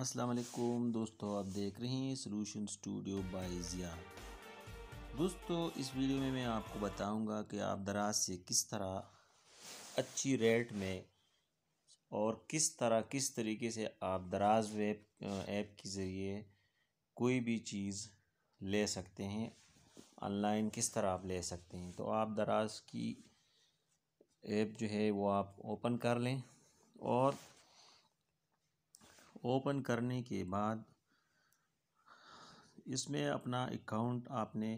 अस्सलाम वालेकुम दोस्तों आप देख रहे हैं सॉल्यूशन स्टूडियो बाय ज़िया दोस्तों इस वीडियो में मैं आपको बताऊंगा कि आप दराज से किस तरह अच्छी रेट में और किस तरह किस तरीके से आप दराज वेब ऐप के ज़रिए कोई भी चीज़ ले सकते हैं ऑनलाइन किस तरह आप ले सकते हैं तो आप दराज की ऐप जो है वो आप ओपन कर लें और ओपन करने के बाद इसमें अपना अकाउंट आपने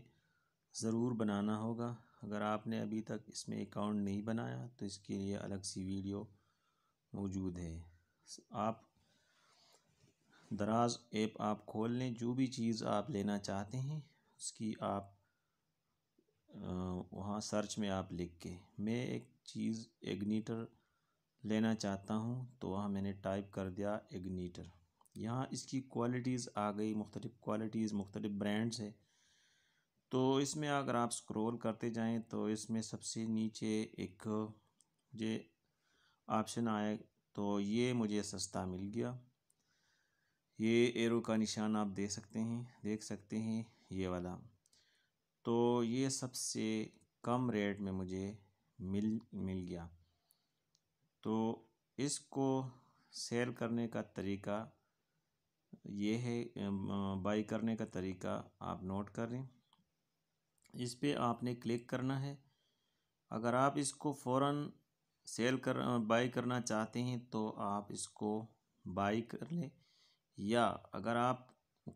ज़रूर बनाना होगा अगर आपने अभी तक इसमें अकाउंट नहीं बनाया तो इसके लिए अलग सी वीडियो मौजूद है आप दराज ऐप आप खोल लें जो भी चीज़ आप लेना चाहते हैं उसकी आप वहाँ सर्च में आप लिख के मैं एक चीज़ एग्नीटर लेना चाहता हूँ तो वहाँ मैंने टाइप कर दिया इग्नीटर यहाँ इसकी क्वालिटीज़ आ गई मुख्तलिफ़ क्वालिटीज़ मुख्तलिफ़ ब्रांड्स है तो इसमें अगर आप स्क्रॉल करते जाएं तो इसमें सबसे नीचे एक मुझे ऑप्शन आए तो ये मुझे सस्ता मिल गया ये एरो का निशान आप दे सकते हैं देख सकते हैं ये वाला तो ये सबसे कम रेट में मुझे मिल मिल गया तो इसको सेल करने का तरीका ये है बाई करने का तरीका आप नोट कर लें इस पर आपने क्लिक करना है अगर आप इसको फ़ौर सेल कर बाई करना चाहते हैं तो आप इसको बाई कर लें या अगर आप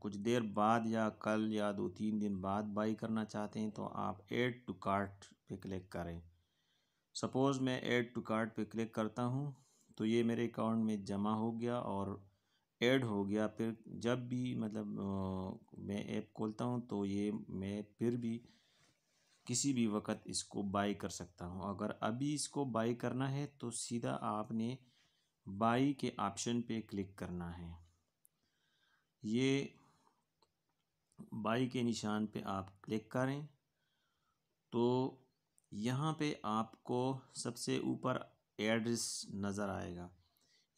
कुछ देर बाद या कल या दो तीन दिन बाद बाई करना चाहते हैं तो आप ऐड टू कार्ट पे क्लिक करें सपोज़ मैं ऐड टू कार्ट पे क्लिक करता हूँ तो ये मेरे अकाउंट में जमा हो गया और ऐड हो गया फिर जब भी मतलब मैं ऐप खोलता हूँ तो ये मैं फिर भी किसी भी वक्त इसको बाई कर सकता हूँ अगर अभी इसको बाई करना है तो सीधा आपने बाई के ऑप्शन पे क्लिक करना है ये बाई के निशान पे आप क्लिक करें तो यहाँ पे आपको सबसे ऊपर एड्रेस नज़र आएगा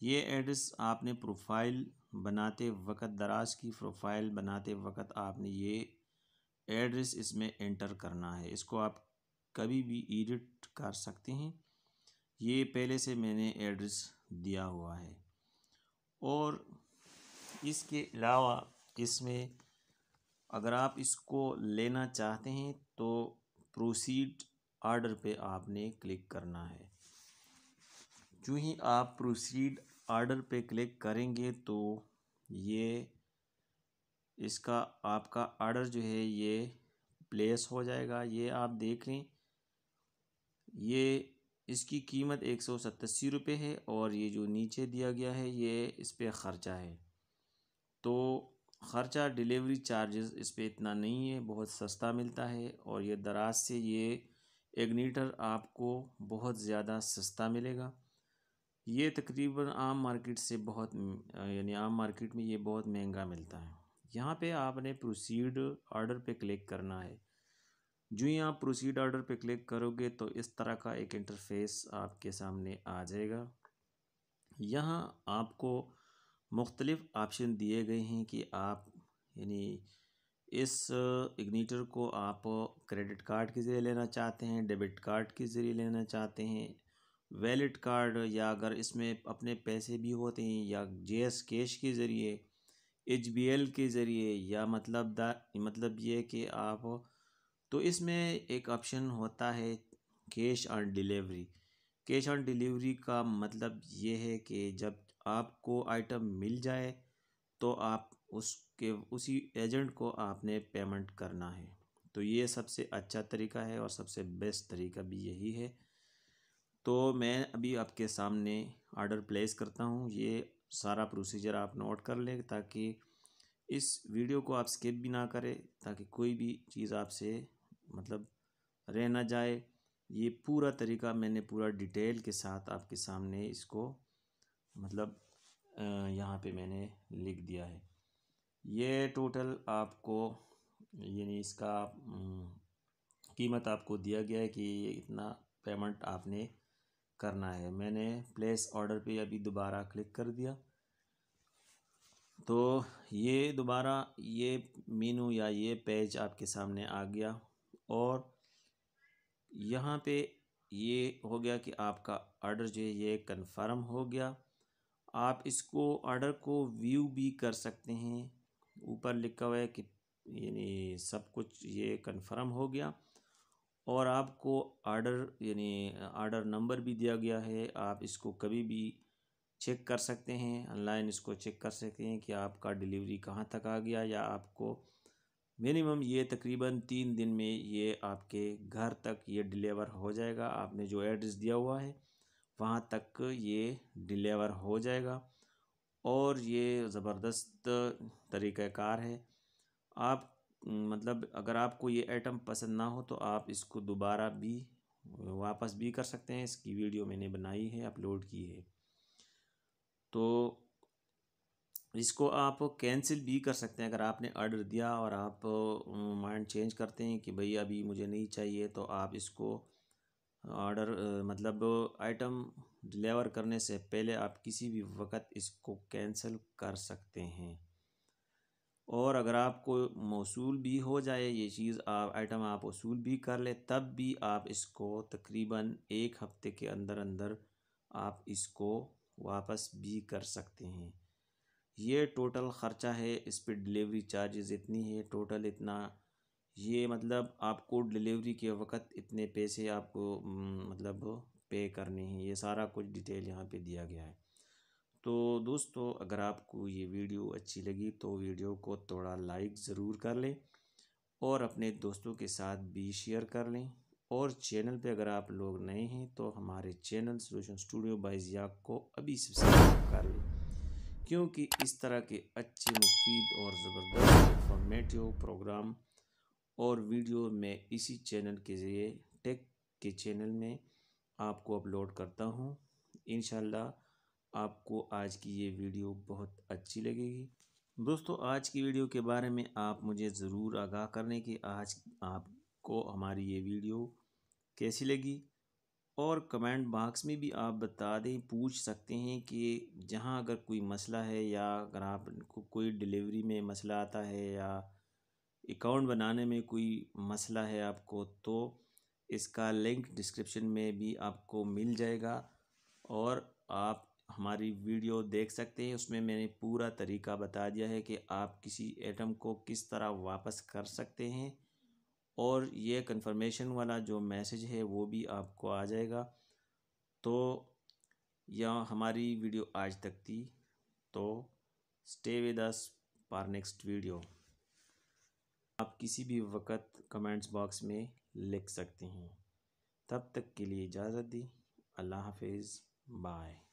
ये एड्रेस आपने प्रोफाइल बनाते वक्त दराज की प्रोफाइल बनाते वक्त आपने ये एड्रेस इसमें एंटर करना है इसको आप कभी भी एडिट कर सकते हैं ये पहले से मैंने एड्रेस दिया हुआ है और इसके अलावा इसमें अगर आप इसको लेना चाहते हैं तो प्रोसीड आर्डर पे आपने क्लिक करना है जो ही आप प्रोसीड आर्डर पे क्लिक करेंगे तो ये इसका आपका आर्डर जो है ये प्लेस हो जाएगा ये आप देख लें ये इसकी कीमत एक सौ सत्तासी रुपये है और ये जो नीचे दिया गया है ये इस पर ख़र्चा है तो ख़र्चा डिलीवरी चार्जेस इस पर इतना नहीं है बहुत सस्ता मिलता है और ये दराज से ये एग्नीटर आपको बहुत ज़्यादा सस्ता मिलेगा ये तकरीबन आम मार्केट से बहुत यानी आम मार्केट में ये बहुत महंगा मिलता है यहाँ पे आपने प्रोसीड ऑर्डर पे क्लिक करना है जो ही आप प्रोसीड ऑर्डर पे क्लिक करोगे तो इस तरह का एक इंटरफेस आपके सामने आ जाएगा यहाँ आपको मुख्तलिफ़ ऑप्शन दिए गए हैं कि आप यानी इस इग्नीटर को आप क्रेडिट कार्ड के ज़रिए लेना चाहते हैं डेबिट कार्ड के ज़रिए लेना चाहते हैं वैलिड कार्ड या अगर इसमें अपने पैसे भी होते हैं या जे एस कैश के ज़रिए एच बी एल के ज़रिए या मतलब दा मतलब ये कि आप तो इसमें एक ऑप्शन होता है cash on delivery cash on delivery का मतलब ये है कि जब आपको आइटम मिल जाए तो आप उस कि उसी एजेंट को आपने पेमेंट करना है तो ये सबसे अच्छा तरीका है और सबसे बेस्ट तरीका भी यही है तो मैं अभी आपके सामने आर्डर प्लेस करता हूँ ये सारा प्रोसीजर आप नोट कर लें ताकि इस वीडियो को आप स्किप भी ना करें ताकि कोई भी चीज़ आपसे मतलब रह ना जाए ये पूरा तरीका मैंने पूरा डिटेल के साथ आपके सामने इसको मतलब यहाँ पे मैंने लिख दिया है ये टोटल आपको यानी इसका कीमत आपको दिया गया है कि इतना पेमेंट आपने करना है मैंने प्लेस ऑर्डर पे अभी दोबारा क्लिक कर दिया तो ये दोबारा ये मीनू या ये पेज आपके सामने आ गया और यहाँ पे ये हो गया कि आपका आर्डर जो है ये कन्फर्म हो गया आप इसको आर्डर को व्यू भी कर सकते हैं ऊपर लिखा हुआ है कि यानी सब कुछ ये कंफर्म हो गया और आपको आर्डर यानी आर्डर नंबर भी दिया गया है आप इसको कभी भी चेक कर सकते हैं ऑनलाइन इसको चेक कर सकते हैं कि आपका डिलीवरी कहाँ तक आ गया या आपको मिनिमम ये तकरीबन तीन दिन में ये आपके घर तक ये डिलीवर हो जाएगा आपने जो एड्रेस दिया हुआ है वहाँ तक ये डिलीवर हो जाएगा और ये ज़बरदस्त तरीक़ार है आप मतलब अगर आपको ये आइटम पसंद ना हो तो आप इसको दोबारा भी वापस भी कर सकते हैं इसकी वीडियो मैंने बनाई है अपलोड की है तो इसको आप कैंसिल भी कर सकते हैं अगर आपने ऑर्डर दिया और आप माइंड चेंज करते हैं कि भई अभी मुझे नहीं चाहिए तो आप इसको ऑर्डर मतलब आइटम डिलीवर करने से पहले आप किसी भी वक्त इसको कैंसिल कर सकते हैं और अगर आपको मौसूल भी हो जाए ये चीज़ आप आइटम आप वसूल भी कर ले तब भी आप इसको तकरीबन एक हफ़्ते के अंदर अंदर आप इसको वापस भी कर सकते हैं ये टोटल ख़र्चा है इस पर डिलीवरी चार्जेस इतनी है टोटल इतना ये मतलब आपको डिलीवरी के वक्त इतने पैसे आपको मतलब पे करने हैं ये सारा कुछ डिटेल यहाँ पे दिया गया है तो दोस्तों अगर आपको ये वीडियो अच्छी लगी तो वीडियो को थोड़ा लाइक ज़रूर कर लें और अपने दोस्तों के साथ भी शेयर कर लें और चैनल पे अगर आप लोग नए हैं तो हमारे channel solution studio by Jiya को अभी सब्सक्राइब कर लें क्योंकि इस तरह के अच्छे मुफीद और ज़बरदस्त इंफॉर्मेटिव प्रोग्राम और वीडियो मैं इसी चैनल के ज़रिए टेक के चैनल में आपको अपलोड करता हूँ इन आपको आज की ये वीडियो बहुत अच्छी लगेगी दोस्तों आज की वीडियो के बारे में आप मुझे ज़रूर आगाह करने कि आज आपको हमारी ये वीडियो कैसी लगी और कमेंट बॉक्स में भी आप बता दें पूछ सकते हैं कि जहां अगर कोई मसला है या अगर आपको कोई डिलीवरी में मसला आता है या अकाउंट बनाने में कोई मसला है आपको तो इसका लिंक डिस्क्रिप्शन में भी आपको मिल जाएगा और आप हमारी वीडियो देख सकते हैं उसमें मैंने पूरा तरीका बता दिया है कि आप किसी एटम को किस तरह वापस कर सकते हैं और ये कंफर्मेशन वाला जो मैसेज है वो भी आपको आ जाएगा तो यह हमारी वीडियो आज तक थी तो stay with us for next video आप किसी भी वक्त कमेंट्स बॉक्स में लिख सकते हैं तब तक के लिए इजाज़त दी अल्लाह हाफिज़ बाय